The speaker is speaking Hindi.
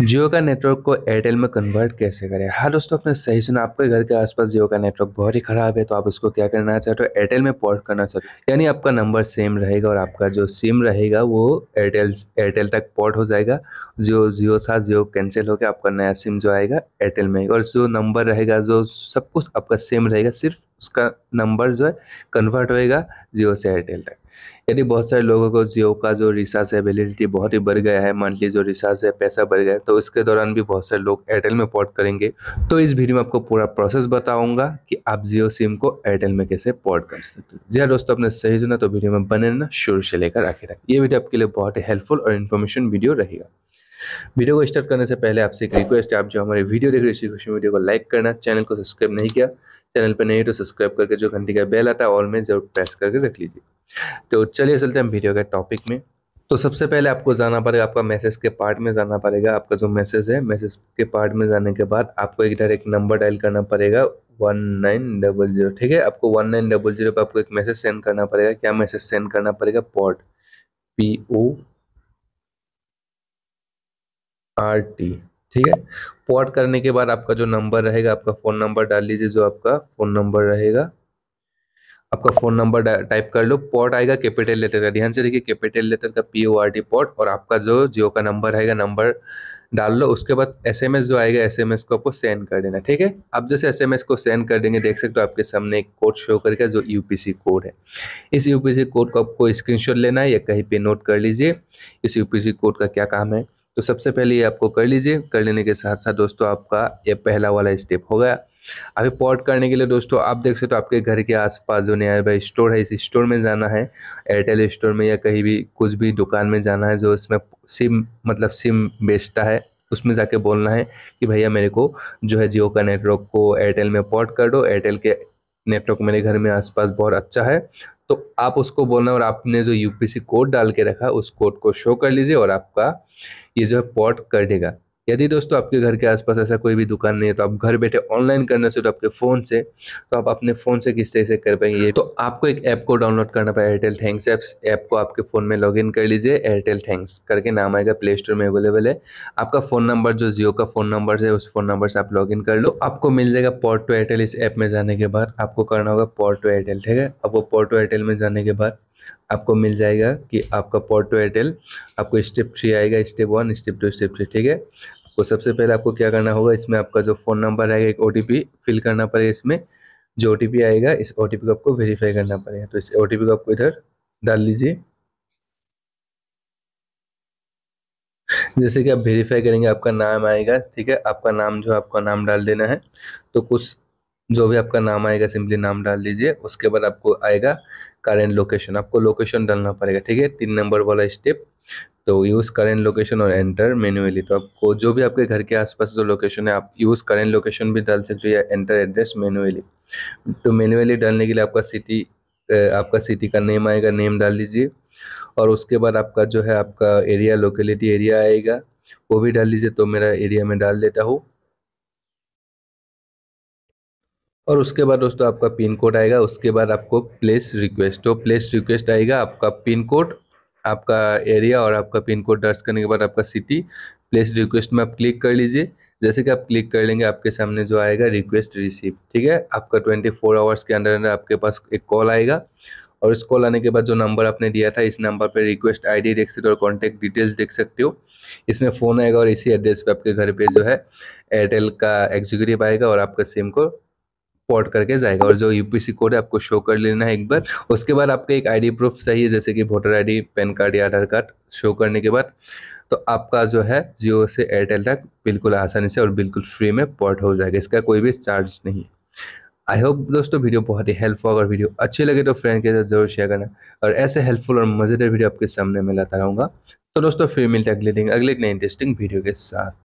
जियो का नेटवर्क को एयरटेल में कन्वर्ट कैसे करें हाँ दोस्तों आपने सही सुना आपके घर के आसपास जियो का नेटवर्क बहुत ही ख़राब है तो आप उसको क्या करना चाहते हो एयरटेल में पोर्ट करना चाहते हो यानी आपका नंबर सेम रहेगा और आपका जो सिम रहेगा वो एयरटेल एयरटेल तक पोर्ट हो जाएगा जियो जियो साथ जियो कैंसिल होकर आपका नया सिम जो आएगा एयरटेल में और जो नंबर रहेगा जो सब कुछ आपका सेम रहेगा सिर्फ उसका नंबर जो है कन्वर्ट होएगा जियो से एयरटेल तक यदि बहुत सारे लोगों को जियो का जो रिसार्ज है बहुत ही बढ़ गया है मंथली जो रिसार्ज है पैसा बढ़ गया है तो इसके दौरान भी बहुत सारे लोग एयरटेल में पोर्ट करेंगे तो इस वीडियो में आपको पूरा प्रोसेस बताऊंगा कि आप जियो सिम को एयरटेल में कैसे पोर्ट कर सकते हो जी हाँ दोस्तों आपने सही सुना तो वीडियो में बने ना शुरू से लेकर आखिर तक ये वीडियो आपके लिए बहुत ही हेल्पफुल और इन्फॉर्मेशन वीडियो रहेगा वीडियो को स्टार्ट करने से पहले आपसे एक रिक्वेस्ट है आप जो हमारे वीडियो देख रहे हैं वीडियो को लाइक करना चैनल को सब्सक्राइब नहीं किया चैनल पर नहीं तो सब्सक्राइब करके जो घंटी का बेल आता है ऑल में जरूर प्रेस करके रख लीजिए तो चलिए चलते हैं वीडियो के टॉपिक में तो सबसे पहले आपको जाना पड़ेगा आपका मैसेज के पार्ट में जाना पड़ेगा आपका जो मैसेज है मैसेज के पार्ट में जाने के बाद आपको एक डायरेक्ट नंबर डायल करना पड़ेगा वन नाइन डबल जीरो ठीक है आपको वन नाइन डबल जीरो पर आपको एक मैसेज सेंड करना पड़ेगा क्या मैसेज सेंड करना पड़ेगा port P O R T ठीक है पॉट करने के बाद आपका जो नंबर रहेगा आपका फ़ोन नंबर डाल लीजिए जो आपका फ़ोन नंबर रहेगा आपका फ़ोन नंबर टाइप कर लो पॉट आएगा कैपिटल लेटर का ध्यान से देखिए कैपिटल लेटर का P O R T port और आपका जो जियो का नंबर रहेगा नंबर डाल लो उसके बाद एसएमएस जो आएगा एसएमएस को आपको सेंड कर देना ठीक है आप जैसे एसएमएस को सेंड कर देंगे देख सकते हो आपके सामने एक कोड शो करेगा जो यूपीसी कोड है इस यूपीसी कोड को आपको स्क्रीनशॉट लेना है या कहीं पे नोट कर लीजिए इस यूपीसी कोड का क्या काम है तो सबसे पहले ये आपको कर लीजिए कर लेने के साथ साथ दोस्तों आपका ये पहला वाला स्टेप हो गया अभी पॉट करने के लिए दोस्तों आप देख सकते हो तो आपके घर के आसपास जो नियर बाई स्टोर है इस स्टोर में जाना है एयरटेल स्टोर में या कहीं भी कुछ भी दुकान में जाना है जो इसमें सिम मतलब सिम बेचता है उसमें जाके बोलना है कि भैया मेरे को जो है जियो का नेटवर्क को एयरटेल में पॉट कर दो एयरटेल के नेटवर्क मेरे घर में आसपास बहुत अच्छा है तो आप उसको बोलना और आपने जो यूपीसी कोड डाल के रखा उस कोड को शो कर लीजिए और आपका ये जो है पॉट कर देगा यदि दोस्तों आपके घर के आसपास ऐसा कोई भी दुकान नहीं है तो आप घर बैठे ऑनलाइन करना शुरू आपके फ़ोन से तो आप अपने फ़ोन से किस तरह से कर पाएंगे तो आपको एक ऐप को डाउनलोड करना पड़ा एयरटेल थैंक्स ऐप्स ऐप को आपके फ़ोन में लॉगिन कर लीजिए एयरटेल थैंक्स करके नाम आएगा प्ले स्टोर में अवेलेबल है आपका फ़ोन नंबर जो जियो का फ़ोन नंबर है उस फ़ोन नंबर से आप लॉग कर लो आपको मिल जाएगा पोर्ट टू एयरटेल इस ऐप में जाने के बाद आपको करना होगा पोर्ट टू एयरटेल ठीक है आपको पोर्ट टू एयरटेल में जाने के बाद आपको मिल जाएगा कि आपका पोर्ट टू एयरटेल आपको स्टेप थ्री आएगा step one step two step three ठीक है तो सबसे पहले आपको क्या करना होगा इसमें आपका जो फ़ोन नंबर आएगा एक ओ फिल करना पड़ेगा इसमें जो ओ आएगा इस ओ को आपको वेरीफाई करना पड़ेगा तो इस ओ को आपको इधर डाल लीजिए जैसे कि आप वेरीफाई करेंगे आपका नाम आएगा ठीक है आपका नाम जो आपका नाम डाल देना है तो कुछ जो भी आपका नाम आएगा सिंपली नाम डाल दीजिए उसके बाद आपको आएगा करेंट लोकेशन आपको लोकेशन डालना पड़ेगा ठीक है तीन नंबर वाला स्टेप तो यूज़ करेंट लोकेशन और एंटर मैनुअली तो आपको जो भी आपके घर के आसपास जो लोकेशन है आप यूज़ करेंट लोकेशन भी डाल सकते हो या एंटर एड्रेस मैनुअली तो मैनुअली डालने के लिए आपका सिटी आपका सिटी का नेम आएगा नेम डाल लीजिए और उसके बाद आपका जो है आपका एरिया लोकेलिटी एरिया आएगा वो भी डाल लीजिए तो मेरा एरिया में डाल देता हूँ और उसके बाद दोस्तों आपका पिन कोड आएगा उसके बाद आपको प्लेस रिक्वेस्ट तो प्लेस रिक्वेस्ट आएगा आपका पिन कोड आपका एरिया और आपका पिन कोड दर्ज करने के बाद आपका सिटी प्लेस रिक्वेस्ट में आप क्लिक कर लीजिए जैसे कि आप क्लिक कर लेंगे आपके सामने जो आएगा रिक्वेस्ट रिसीव ठीक है आपका ट्वेंटी फोर आवर्स के अंदर अंदर आपके पास एक कॉल आएगा और इस कॉल आने के बाद जो नंबर आपने दिया था इस नंबर पर रिक्वेस्ट डी देख सकते हो और कॉन्टैक्ट डिटेल्स देख सकते हो इसमें फ़ोन आएगा और इसी एड्रेस पर आपके घर पर जो है एयरटेल का एग्जीक्यूटिव आएगा और आपका सिम को पॉट करके जाएगा और जो यूपीसी कोड है आपको शो कर लेना है एक बार उसके बाद आपका एक आईडी प्रूफ चाहिए जैसे कि वोटर आईडी पैन कार्ड या आधार कार्ड शो करने के बाद तो आपका जो है जियो से एयरटेल तक बिल्कुल आसानी से और बिल्कुल फ्री में पोर्ट हो जाएगा इसका कोई भी चार्ज नहीं आई होप दोस्तों वीडियो बहुत ही हेल्पफुल अगर वीडियो अच्छी लगे तो फ्रेंड के साथ जरूर शेयर करना और ऐसे हेल्पफुल और मज़ेदार वीडियो आपके सामने मैं लाता रहूँगा तो दोस्तों फिर मिलते अगले दिन अगले एक नए इंटरेस्टिंग वीडियो के साथ